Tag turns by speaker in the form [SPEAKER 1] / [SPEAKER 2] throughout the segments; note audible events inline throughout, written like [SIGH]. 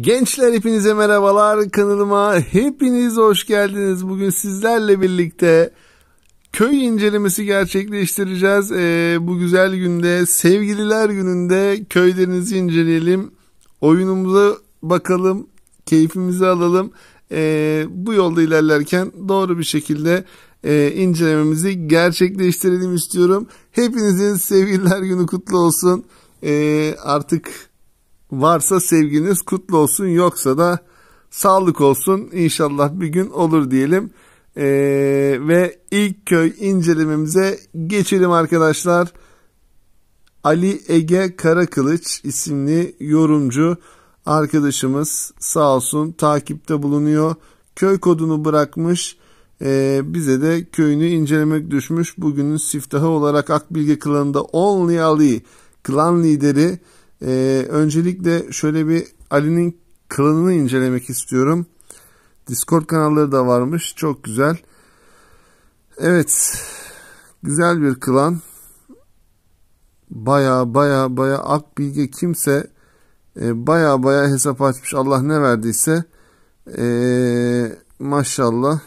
[SPEAKER 1] Gençler hepinize merhabalar kanalıma hepiniz hoş geldiniz. Bugün sizlerle birlikte köy incelemesi gerçekleştireceğiz. Ee, bu güzel günde sevgililer gününde köylerinizi inceleyelim. Oyunumuza bakalım, keyfimizi alalım. Ee, bu yolda ilerlerken doğru bir şekilde e, incelememizi gerçekleştirelim istiyorum. Hepinizin sevgililer günü kutlu olsun. Ee, artık Varsa sevginiz kutlu olsun yoksa da sağlık olsun İnşallah bir gün olur diyelim. Ee, ve ilk köy incelememize geçelim arkadaşlar. Ali Ege Karakılıç isimli yorumcu arkadaşımız sağ olsun takipte bulunuyor. Köy kodunu bırakmış. Ee, bize de köyünü incelemek düşmüş. Bugünün siftahı olarak Akbilge klanında Only Ali klan lideri e, öncelikle şöyle bir Ali'nin klanını incelemek istiyorum. Discord kanalları da varmış. Çok güzel. Evet. Güzel bir klan. Baya baya baya ak Akbilge kimse e, baya baya hesap açmış. Allah ne verdiyse e, maşallah.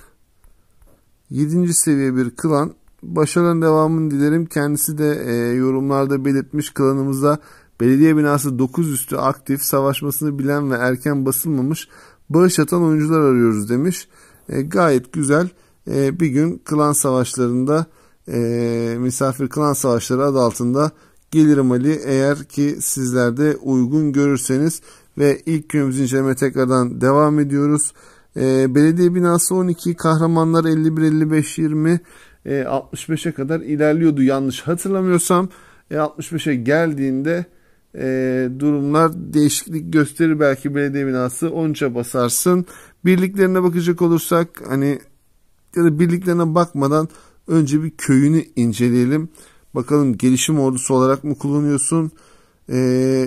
[SPEAKER 1] 7. seviye bir klan başarının devamını dilerim. Kendisi de e, yorumlarda belirtmiş klanımıza belediye binası 9 üstü aktif savaşmasını bilen ve erken basılmamış bağış atan oyuncular arıyoruz demiş. E, gayet güzel e, bir gün klan savaşlarında e, misafir klan savaşları adı altında gelirim Ali eğer ki sizler de uygun görürseniz ve ilk günümüz inceleme tekrardan devam ediyoruz. E, belediye binası 12, kahramanlar 51, 55, 20, e, 65'e kadar ilerliyordu yanlış hatırlamıyorsam. E, 65'e geldiğinde e, durumlar değişiklik gösterir belki belediye binası 10'ça basarsın. Birliklerine bakacak olursak hani ya da birliklerine bakmadan önce bir köyünü inceleyelim. Bakalım gelişim ordusu olarak mı kullanıyorsun? Ee,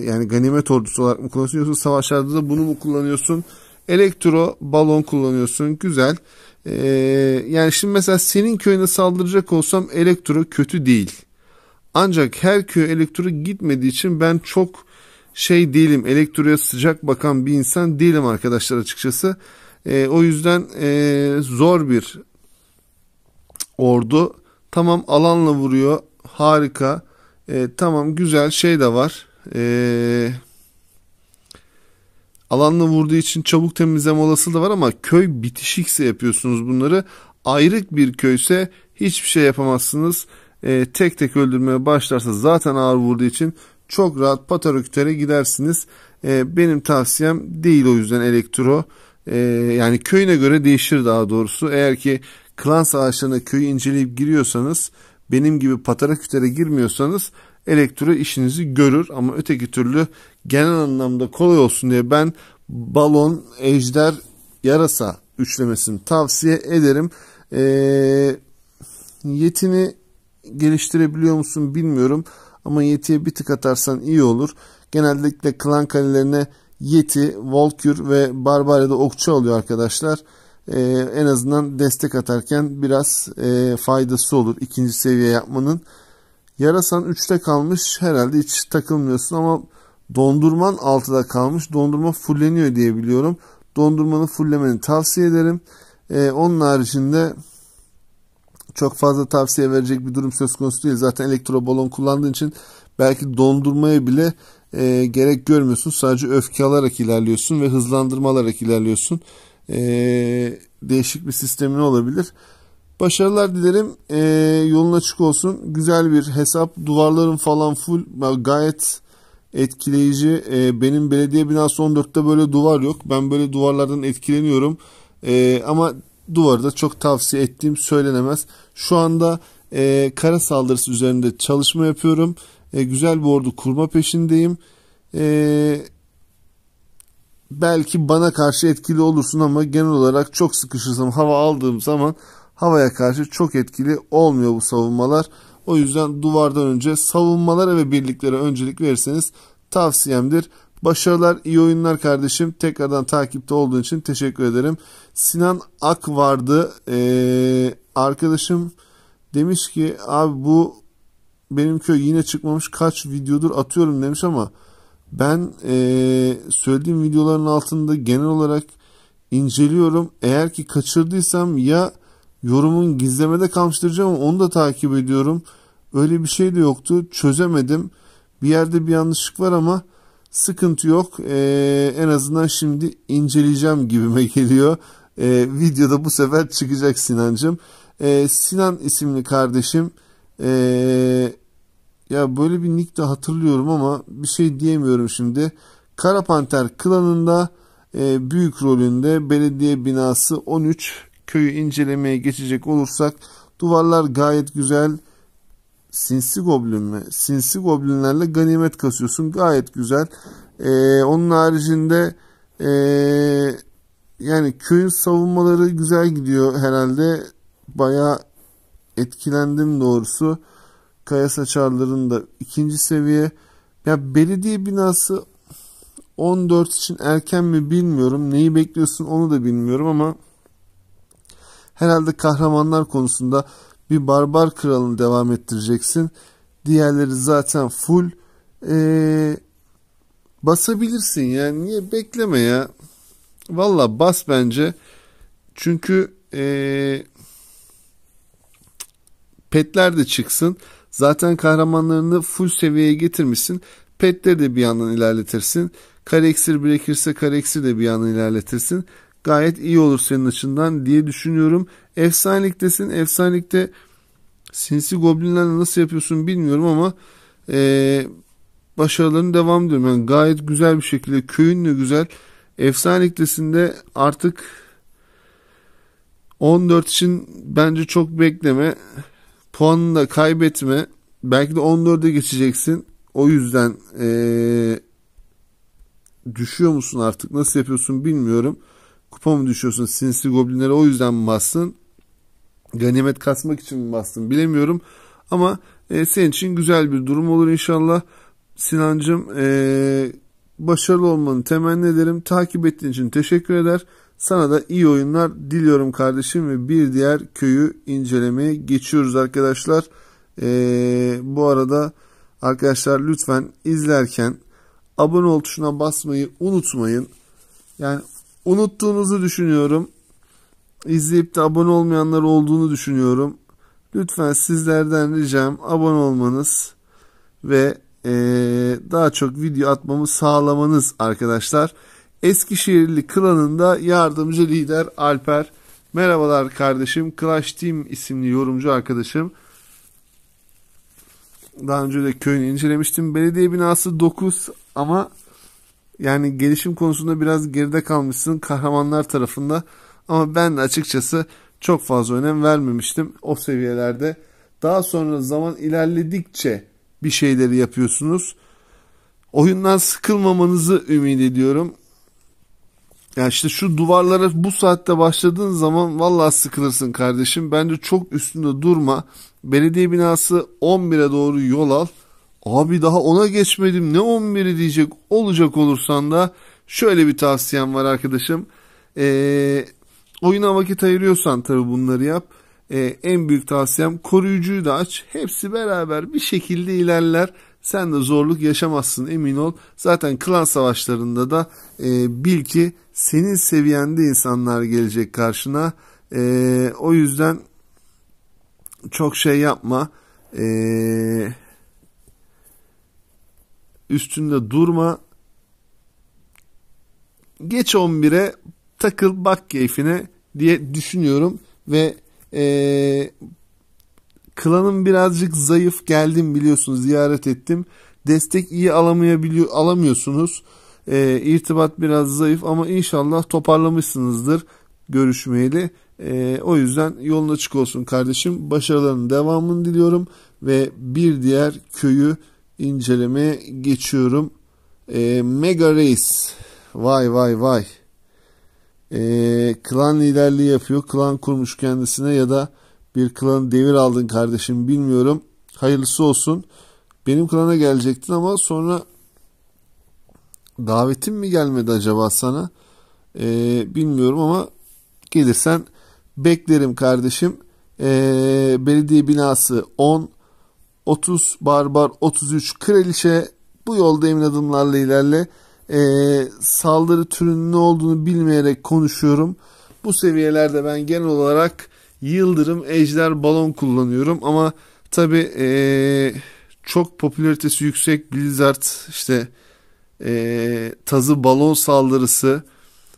[SPEAKER 1] yani ganimet ordusu olarak mı kullanıyorsun? Savaşlarda da bunu mu kullanıyorsun? Elektro balon kullanıyorsun. Güzel. Ee, yani şimdi mesela senin köyüne saldıracak olsam elektro kötü değil. Ancak her köy elektro gitmediği için ben çok şey değilim. Elektroya sıcak bakan bir insan değilim arkadaşlar açıkçası. Ee, o yüzden e, zor bir ordu. Tamam alanla vuruyor. Harika. E, tamam güzel şey de var. E, alanla vurduğu için çabuk temizleme da var ama köy bitişikse yapıyorsunuz bunları. Ayrık bir köyse hiçbir şey yapamazsınız. E, tek tek öldürmeye başlarsa zaten ağır vurduğu için çok rahat pataröktere gidersiniz. E, benim tavsiyem değil o yüzden elektro. E, yani köyüne göre değişir daha doğrusu. Eğer ki klan savaşlarına köyü inceleyip giriyorsanız benim gibi pataröktere girmiyorsanız elektro işinizi görür ama öteki türlü genel anlamda kolay olsun diye ben balon, ejder, yarasa üçlemesini tavsiye ederim. E, yetini geliştirebiliyor musun bilmiyorum ama yetiye bir tık atarsan iyi olur. Genellikle klan kalelerine yeti, volkür ve barbarya'da okçu alıyor arkadaşlar. Ee, en azından destek atarken biraz e, faydası olur ikinci seviye yapmanın. Yarasan 3'te kalmış herhalde hiç takılmıyorsun ama Dondurman altıda kalmış. Dondurma fulleniyor diye biliyorum. Dondurmanı fullemeni tavsiye ederim. Ee, onun haricinde çok fazla tavsiye verecek bir durum söz konusu değil. Zaten elektro balon kullandığın için belki dondurmaya bile e, gerek görmüyorsun. Sadece öfke alarak ilerliyorsun ve hızlandırma alarak ilerliyorsun. E, değişik bir sistemin olabilir. Başarılar dilerim. E, yolun açık olsun. Güzel bir hesap. Duvarların falan full gayet etkileyici. E, benim belediye binası 14'te böyle duvar yok. Ben böyle duvarlardan etkileniyorum. E, ama duvarı da çok tavsiye ettiğim söylenemez. Şu anda e, kara saldırısı üzerinde çalışma yapıyorum. E, güzel bir ordu kurma peşindeyim. E, belki bana karşı etkili olursun ama genel olarak çok sıkışırsam hava aldığım zaman havaya karşı çok etkili olmuyor bu savunmalar. O yüzden duvardan önce savunmalara ve birliklere öncelik verirseniz tavsiyemdir. Başarılar, iyi oyunlar kardeşim. Tekrardan takipte olduğun için teşekkür ederim. Sinan Ak vardı. Ee, arkadaşım demiş ki abi bu benim köy yine çıkmamış kaç videodur atıyorum demiş ama ben ee, söylediğim videoların altında genel olarak inceliyorum. Eğer ki kaçırdıysam ya Yorumun gizlemede kalmıştır ama onu da takip ediyorum. Öyle bir şey de yoktu. Çözemedim. Bir yerde bir yanlışlık var ama sıkıntı yok. Ee, en azından şimdi inceleyeceğim gibime [LAUGHS] geliyor. Ee, videoda bu sefer çıkacak Sinancım. Ee, Sinan isimli kardeşim ee, ya böyle bir nick de hatırlıyorum ama bir şey diyemiyorum şimdi. Kara Panter klanında e, büyük rolünde belediye binası 13 köyü incelemeye geçecek olursak duvarlar gayet güzel. Sinsi goblin mi? Sinsi goblinlerle ganimet kasıyorsun. Gayet güzel. Ee, onun haricinde ee, yani köyün savunmaları güzel gidiyor herhalde. Baya etkilendim doğrusu. Kaya Saçarların da ikinci seviye. Ya belediye binası 14 için erken mi bilmiyorum. Neyi bekliyorsun onu da bilmiyorum ama Herhalde kahramanlar konusunda bir barbar kralını devam ettireceksin. Diğerleri zaten full. Ee, basabilirsin yani niye bekleme ya. Valla bas bence. Çünkü ee, petler de çıksın. Zaten kahramanlarını full seviyeye getirmişsin. Petleri de bir yandan ilerletirsin. Kareksir iksir bırakırsa kare de bir yandan ilerletirsin gayet iyi olur senin açından diye düşünüyorum. Efsaneliktesin. Efsanelikte sinsi goblinlerle nasıl yapıyorsun bilmiyorum ama e, başarılarını devam ediyorum. Yani gayet güzel bir şekilde köyünle de güzel. Efsaneliktesin'de artık 14 için bence çok bekleme. Puanını da kaybetme. Belki de 14'e geçeceksin. O yüzden ee, düşüyor musun artık nasıl yapıyorsun bilmiyorum. Kupa mı düşüyorsun? Sinsi Goblin'lere o yüzden mi bastın? Ganimet kasmak için mi bastın bilemiyorum. Ama e, senin için güzel bir durum olur inşallah. Sinancım e, başarılı olmanı temenni ederim. Takip ettiğin için teşekkür eder. Sana da iyi oyunlar diliyorum kardeşim ve bir diğer köyü incelemeye geçiyoruz arkadaşlar. Ee, bu arada arkadaşlar lütfen izlerken abone ol tuşuna basmayı unutmayın. Yani Unuttuğunuzu düşünüyorum. İzleyip de abone olmayanlar olduğunu düşünüyorum. Lütfen sizlerden ricam abone olmanız ve e, daha çok video atmamı sağlamanız arkadaşlar. Eskişehirli klanında yardımcı lider Alper. Merhabalar kardeşim. Clash Team isimli yorumcu arkadaşım. Daha önce de köyünü incelemiştim. Belediye binası 9 ama yani gelişim konusunda biraz geride kalmışsın kahramanlar tarafında. Ama ben açıkçası çok fazla önem vermemiştim o seviyelerde. Daha sonra zaman ilerledikçe bir şeyleri yapıyorsunuz. Oyundan sıkılmamanızı ümit ediyorum. Ya işte şu duvarlara bu saatte başladığın zaman vallahi sıkılırsın kardeşim. Bence çok üstünde durma. Belediye binası 11'e doğru yol al abi daha ona geçmedim ne 11'i diyecek olacak olursan da şöyle bir tavsiyem var arkadaşım. Ee, oyuna vakit ayırıyorsan tabi bunları yap. Ee, en büyük tavsiyem koruyucuyu da aç. Hepsi beraber bir şekilde ilerler. Sen de zorluk yaşamazsın emin ol. Zaten klan savaşlarında da e, bil ki senin seviyende insanlar gelecek karşına. E, o yüzden çok şey yapma. Eee üstünde durma. Geç 11'e takıl bak keyfine diye düşünüyorum ve ee, klanım birazcık zayıf geldim biliyorsunuz ziyaret ettim. Destek iyi alamayabiliyor alamıyorsunuz. E, irtibat biraz zayıf ama inşallah toparlamışsınızdır görüşmeyeli. E, o yüzden yolun açık olsun kardeşim. Başarılarının devamını diliyorum ve bir diğer köyü inceleme geçiyorum. E, Mega Race. Vay vay vay. E, klan liderliği yapıyor. Klan kurmuş kendisine ya da bir klanı devir aldın kardeşim bilmiyorum. Hayırlısı olsun. Benim klana gelecektin ama sonra davetim mi gelmedi acaba sana? E, bilmiyorum ama gelirsen beklerim kardeşim. E, belediye binası 10 30 barbar 33 kraliçe bu yolda emin adımlarla ilerle e, saldırı türünün ne olduğunu bilmeyerek konuşuyorum. Bu seviyelerde ben genel olarak yıldırım ejder balon kullanıyorum ama tabi e, ee, çok popülaritesi yüksek Blizzard işte e, tazı balon saldırısı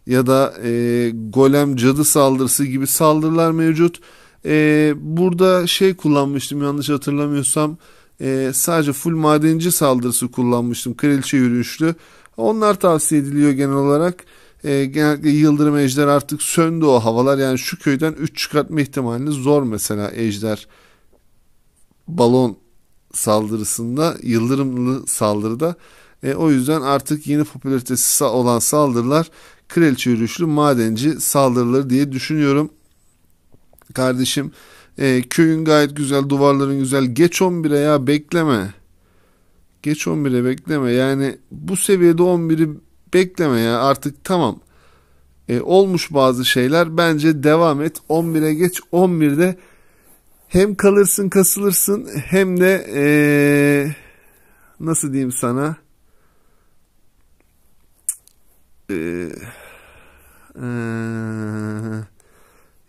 [SPEAKER 1] ya da e, golem cadı saldırısı gibi saldırılar mevcut e, burada şey kullanmıştım yanlış hatırlamıyorsam e, sadece full madenci saldırısı kullanmıştım kraliçe yürüyüşlü. Onlar tavsiye ediliyor genel olarak. E, genellikle Yıldırım Ejder artık söndü o havalar. Yani şu köyden 3 çıkartma ihtimalini zor mesela Ejder balon saldırısında Yıldırımlı saldırıda. E, o yüzden artık yeni popülaritesi olan saldırılar kraliçe yürüyüşlü madenci saldırıları diye düşünüyorum kardeşim. E, köyün gayet güzel, duvarların güzel. Geç 11'e ya bekleme. Geç 11'e bekleme. Yani bu seviyede 11'i bekleme ya artık tamam. E, olmuş bazı şeyler. Bence devam et. 11'e geç. 11'de hem kalırsın kasılırsın hem de e, nasıl diyeyim sana e, e,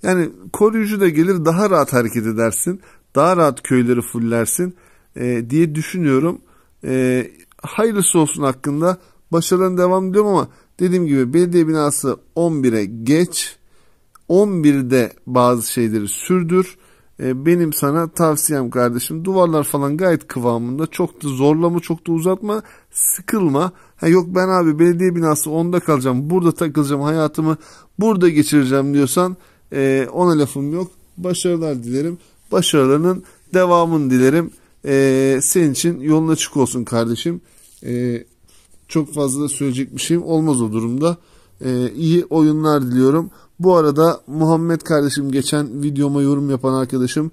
[SPEAKER 1] yani koruyucu da gelir daha rahat hareket edersin. Daha rahat köyleri fullersin e, diye düşünüyorum. E, hayırlısı olsun hakkında başarılarına devam ediyorum ama dediğim gibi belediye binası 11'e geç. 11'de bazı şeyleri sürdür. E, benim sana tavsiyem kardeşim duvarlar falan gayet kıvamında. Çok da zorlama çok da uzatma sıkılma. Ha, yok ben abi belediye binası 10'da kalacağım burada takılacağım hayatımı burada geçireceğim diyorsan e, ona lafım yok. Başarılar dilerim. Başarılarının devamını dilerim. E, senin için yolun açık olsun kardeşim. E, çok fazla da söyleyecek bir şeyim olmaz o durumda. E, iyi oyunlar diliyorum. Bu arada Muhammed kardeşim geçen videoma yorum yapan arkadaşım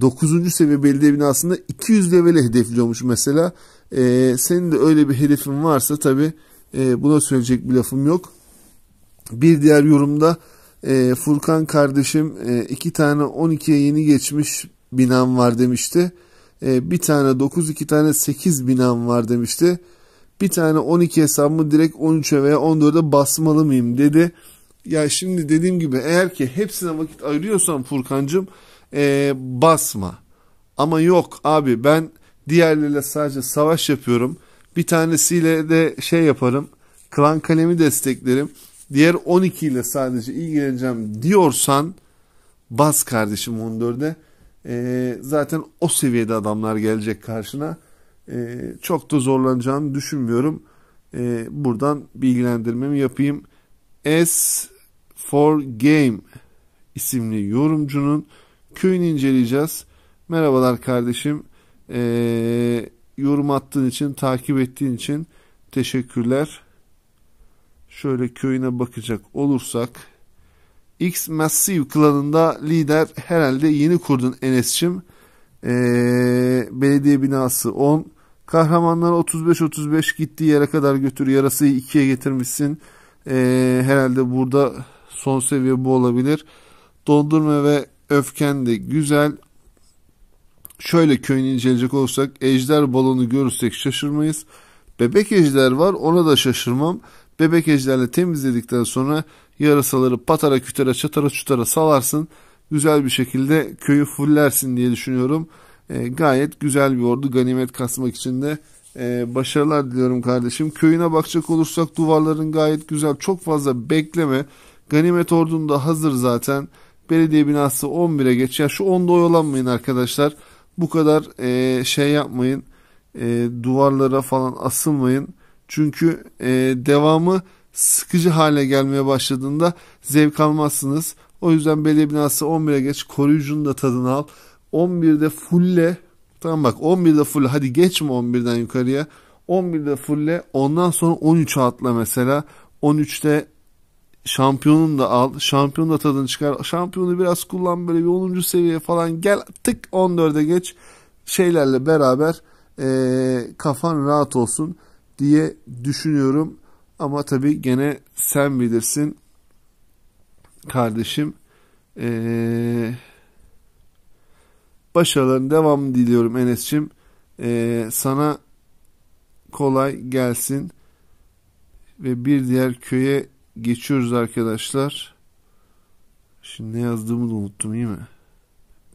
[SPEAKER 1] 9. E, seviye belediye binasında 200 levele hedefliyormuş mesela. E, senin de öyle bir hedefin varsa tabi e, buna söyleyecek bir lafım yok. Bir diğer yorumda ee, Furkan kardeşim e, iki tane 12'ye yeni geçmiş binam var demişti. Ee, bir tane 9 iki tane 8 binam var demişti. Bir tane 12 hesabımı direkt 13'e veya 14'e basmalı mıyım dedi. Ya şimdi dediğim gibi eğer ki hepsine vakit ayırıyorsan Furkancığım e, basma. Ama yok abi ben diğerleriyle sadece savaş yapıyorum. Bir tanesiyle de şey yaparım. Klan kalemi desteklerim diğer 12 ile sadece ilgileneceğim diyorsan bas kardeşim 14'e. E, ee, zaten o seviyede adamlar gelecek karşına. E, çok da zorlanacağını düşünmüyorum. E, buradan bilgilendirmemi yapayım. S for Game isimli yorumcunun köyünü inceleyeceğiz. Merhabalar kardeşim. E, yorum attığın için, takip ettiğin için teşekkürler şöyle köyüne bakacak olursak X Massive klanında lider herhalde yeni kurdun Enes'çim. Ee, belediye binası 10. Kahramanlar 35-35 gittiği yere kadar götür. Yarasayı 2'ye getirmişsin. Ee, herhalde burada son seviye bu olabilir. Dondurma ve öfken de güzel. Şöyle köyünü inceleyecek olursak ejder balonu görürsek şaşırmayız. Bebek ejder var ona da şaşırmam. Bebek ejderle temizledikten sonra yarasaları patara kütere çatara çutara salarsın. Güzel bir şekilde köyü fullersin diye düşünüyorum. E, gayet güzel bir ordu ganimet kasmak için de e, başarılar diliyorum kardeşim. Köyüne bakacak olursak duvarların gayet güzel. Çok fazla bekleme. Ganimet ordun da hazır zaten. Belediye binası 11'e geç. Ya şu 10'da oyalanmayın arkadaşlar. Bu kadar e, şey yapmayın. E, duvarlara falan asılmayın. Çünkü e, devamı sıkıcı hale gelmeye başladığında zevk almazsınız. O yüzden belediye binası 11'e geç koruyucunun da tadını al. 11'de fulle tamam bak 11'de fulle hadi geçme 11'den yukarıya. 11'de fulle ondan sonra 13'e atla mesela. 13'te şampiyonun da al. Şampiyonun da tadını çıkar. Şampiyonu biraz kullan böyle bir 10. seviye falan gel tık 14'e geç. Şeylerle beraber e, kafan rahat olsun diye düşünüyorum. Ama tabii gene sen bilirsin kardeşim. Ee, başarıların devamını diliyorum Enes'cim. Ee, sana kolay gelsin. Ve bir diğer köye geçiyoruz arkadaşlar. Şimdi ne yazdığımı da unuttum iyi mi?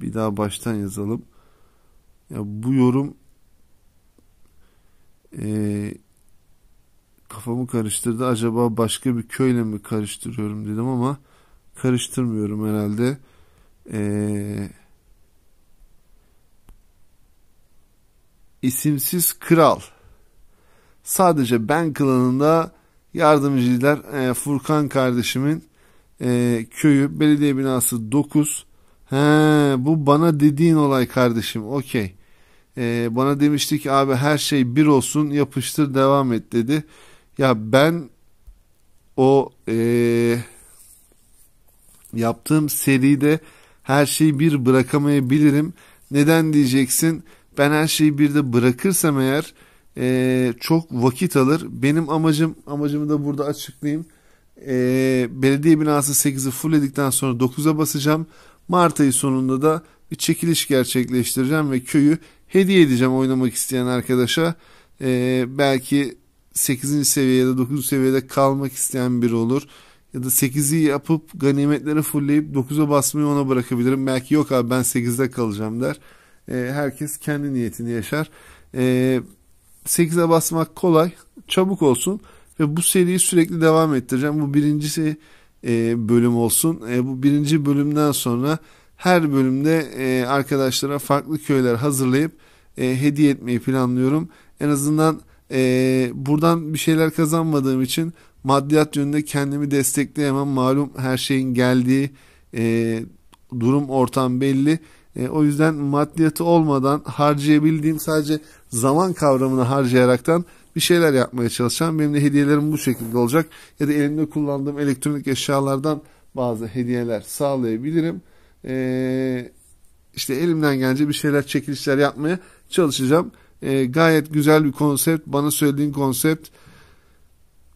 [SPEAKER 1] Bir daha baştan yazalım. Ya bu yorum eee kafamı karıştırdı. Acaba başka bir köyle mi karıştırıyorum dedim ama karıştırmıyorum herhalde. Ee, isimsiz kral. Sadece ben klanında yardımcılar e, Furkan kardeşimin e, köyü belediye binası 9. He, bu bana dediğin olay kardeşim okey. E, bana demiştik abi her şey bir olsun yapıştır devam et dedi. Ya ben o e, yaptığım seride her şeyi bir bırakamayabilirim. Neden diyeceksin? Ben her şeyi bir de bırakırsam eğer e, çok vakit alır. Benim amacım, amacımı da burada açıklayayım. E, belediye binası 8'i fullledikten sonra 9'a basacağım. Mart ayı sonunda da bir çekiliş gerçekleştireceğim ve köyü hediye edeceğim oynamak isteyen arkadaşa. E, belki 8. seviyede ya da 9. seviyede kalmak isteyen biri olur. Ya da 8'i yapıp ganimetleri fullleyip 9'a basmayı ona bırakabilirim. Belki yok abi ben 8'de kalacağım der. E, herkes kendi niyetini yaşar. E, ee, 8'e basmak kolay. Çabuk olsun. Ve bu seriyi sürekli devam ettireceğim. Bu birincisi e, bölüm olsun. E, bu birinci bölümden sonra her bölümde e, arkadaşlara farklı köyler hazırlayıp e, hediye etmeyi planlıyorum. En azından ee, buradan bir şeyler kazanmadığım için maddiyat yönünde kendimi destekleyemem. Malum her şeyin geldiği e, durum ortam belli. E, o yüzden maddiyatı olmadan harcayabildiğim sadece zaman kavramını harcayaraktan bir şeyler yapmaya çalışacağım. Benim de hediyelerim bu şekilde olacak. Ya da elimde kullandığım elektronik eşyalardan bazı hediyeler sağlayabilirim. E, işte elimden gelince bir şeyler çekilişler yapmaya çalışacağım. E, gayet güzel bir konsept. Bana söylediğin konsept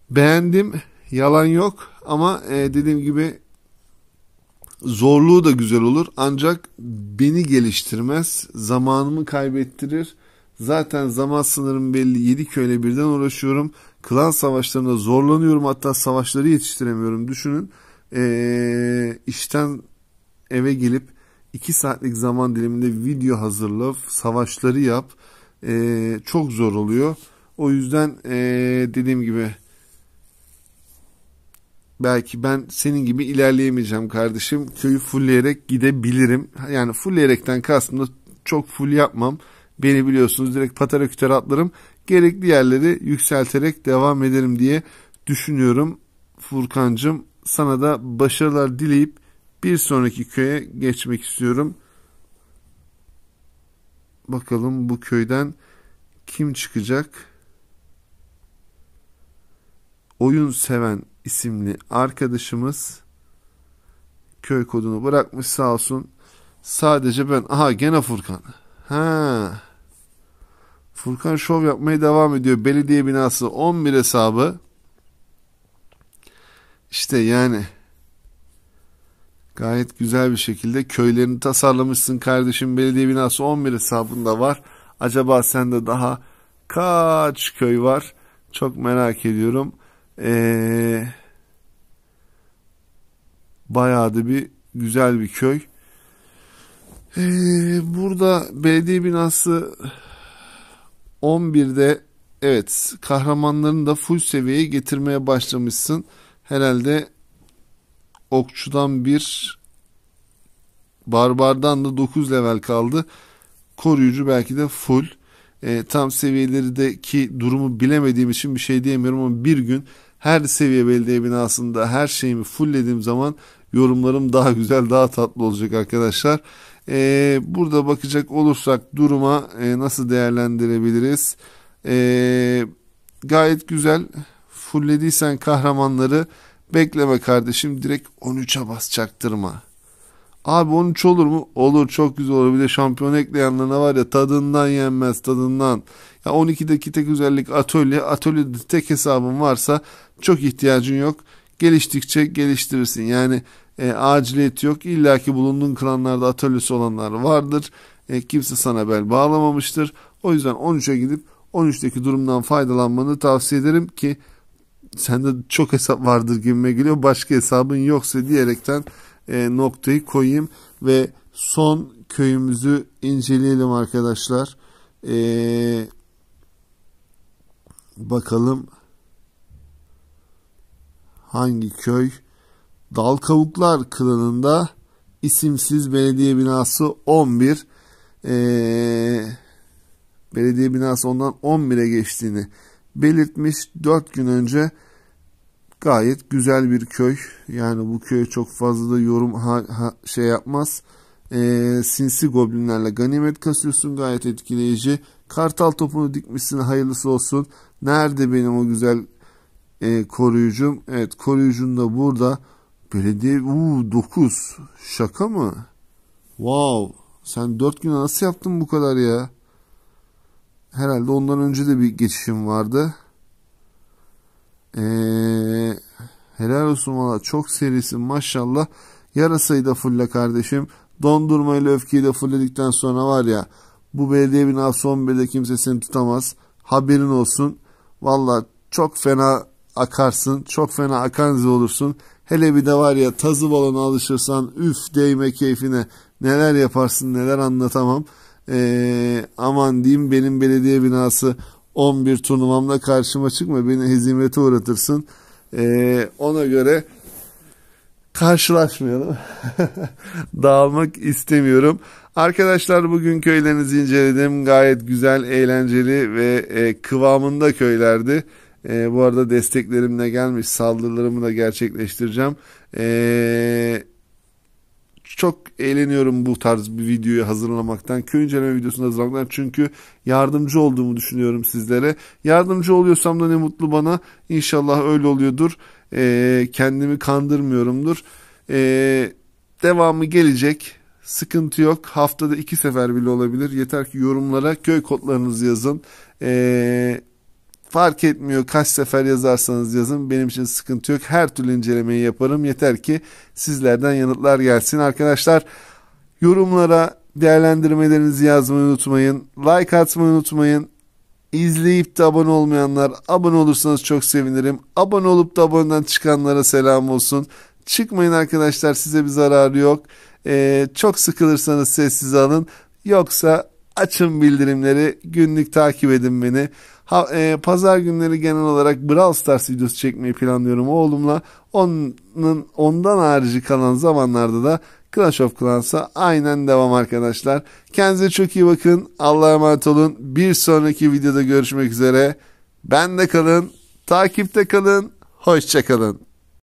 [SPEAKER 1] beğendim. Yalan yok ama e, dediğim gibi zorluğu da güzel olur. Ancak beni geliştirmez. Zamanımı kaybettirir. Zaten zaman sınırım belli. 7 köyle birden uğraşıyorum. Klan savaşlarında zorlanıyorum. Hatta savaşları yetiştiremiyorum. Düşünün ee, işten eve gelip 2 saatlik zaman diliminde video hazırla, savaşları yap e, çok zor oluyor. O yüzden e, dediğim gibi belki ben senin gibi ilerleyemeyeceğim kardeşim. Köyü fullleyerek gidebilirim. Yani fullleyerekten kastım da çok full yapmam. Beni biliyorsunuz direkt patara kütere atlarım. Gerekli yerleri yükselterek devam ederim diye düşünüyorum Furkancım. Sana da başarılar dileyip bir sonraki köye geçmek istiyorum. Bakalım bu köyden kim çıkacak? Oyun Seven isimli arkadaşımız köy kodunu bırakmış sağ olsun. Sadece ben aha gene Furkan. Ha. Furkan şov yapmaya devam ediyor. Belediye binası 11 hesabı. İşte yani Gayet güzel bir şekilde köylerini tasarlamışsın kardeşim. Belediye binası 11 hesabında var. Acaba sende daha kaç köy var? Çok merak ediyorum. Ee, bayağı da bir güzel bir köy. Ee, burada belediye binası 11'de evet kahramanlarını da full seviyeye getirmeye başlamışsın. Herhalde okçudan bir barbardan da 9 level kaldı. Koruyucu belki de full. E, tam seviyelerdeki durumu bilemediğim için bir şey diyemiyorum ama bir gün her seviye belediye binasında her şeyimi fulllediğim zaman yorumlarım daha güzel daha tatlı olacak arkadaşlar. E, burada bakacak olursak duruma e, nasıl değerlendirebiliriz? E, gayet güzel fullediysen kahramanları Bekleme kardeşim direkt 13'e bas çaktırma. Abi 13 olur mu? Olur çok güzel olur. Bir de şampiyon ekleyenlerine var ya tadından yenmez tadından. Ya 12'deki tek özellik atölye. Atölyede tek hesabın varsa çok ihtiyacın yok. Geliştikçe geliştirirsin. Yani e, aciliyet yok. İlla ki bulunduğun klanlarda atölyesi olanlar vardır. E, kimse sana bel bağlamamıştır. O yüzden 13'e gidip 13'teki durumdan faydalanmanı tavsiye ederim ki sende çok hesap vardır gibime geliyor. Başka hesabın yoksa diyerekten e, noktayı koyayım ve son köyümüzü inceleyelim arkadaşlar. E, bakalım hangi köy? Dal Kavuklar klanında isimsiz belediye binası 11. Ee, belediye binası ondan 11'e geçtiğini belirtmiş. 4 gün önce gayet güzel bir köy. Yani bu köy çok fazla da yorum ha, ha, şey yapmaz. Ee, sinsi goblinlerle ganimet kasıyorsun gayet etkileyici. Kartal topunu dikmişsin hayırlısı olsun. Nerede benim o güzel e, koruyucum? Evet koruyucun da burada. Belediye U 9 şaka mı? Wow sen 4 güne nasıl yaptın bu kadar ya? Herhalde ondan önce de bir geçişim vardı. Ee, helal olsun valla çok serisin maşallah. Yarasayı da fulle kardeşim. Dondurma ile öfkeyi de fulledikten sonra var ya bu belediye binası son birde kimse seni tutamaz. Haberin olsun. Valla çok fena akarsın. Çok fena akanzi olursun. Hele bir de var ya tazı balona alışırsan üf değme keyfine neler yaparsın neler anlatamam. Ee, aman diyeyim benim belediye binası 11 turnuvamda karşıma çıkma beni hezimete uğratırsın. Ee, ona göre karşılaşmayalım. [LAUGHS] Dağılmak istemiyorum. Arkadaşlar bugün köylerinizi inceledim. Gayet güzel, eğlenceli ve e, kıvamında köylerdi. E, bu arada desteklerimle gelmiş saldırılarımı da gerçekleştireceğim. Eee çok eğleniyorum bu tarz bir videoyu hazırlamaktan. Köy inceleme videosunu hazırlamaktan. Çünkü yardımcı olduğumu düşünüyorum sizlere. Yardımcı oluyorsam da ne mutlu bana. İnşallah öyle oluyordur. E, kendimi kandırmıyorumdur. E, devamı gelecek. Sıkıntı yok. Haftada iki sefer bile olabilir. Yeter ki yorumlara köy kodlarınızı yazın. Eee Fark etmiyor kaç sefer yazarsanız yazın benim için sıkıntı yok. Her türlü incelemeyi yaparım yeter ki sizlerden yanıtlar gelsin arkadaşlar. Yorumlara değerlendirmelerinizi yazmayı unutmayın. Like atmayı unutmayın. İzleyip de abone olmayanlar abone olursanız çok sevinirim. Abone olup da aboneden çıkanlara selam olsun. Çıkmayın arkadaşlar size bir zararı yok. Ee, çok sıkılırsanız sessiz alın. Yoksa açın bildirimleri günlük takip edin beni. Ha, e, pazar günleri genel olarak Brawl Stars videosu çekmeyi planlıyorum oğlumla. Onun, ondan harici kalan zamanlarda da Clash of Clans'a aynen devam arkadaşlar. Kendinize çok iyi bakın. Allah'a emanet olun. Bir sonraki videoda görüşmek üzere. Ben de kalın. Takipte kalın. Hoşçakalın.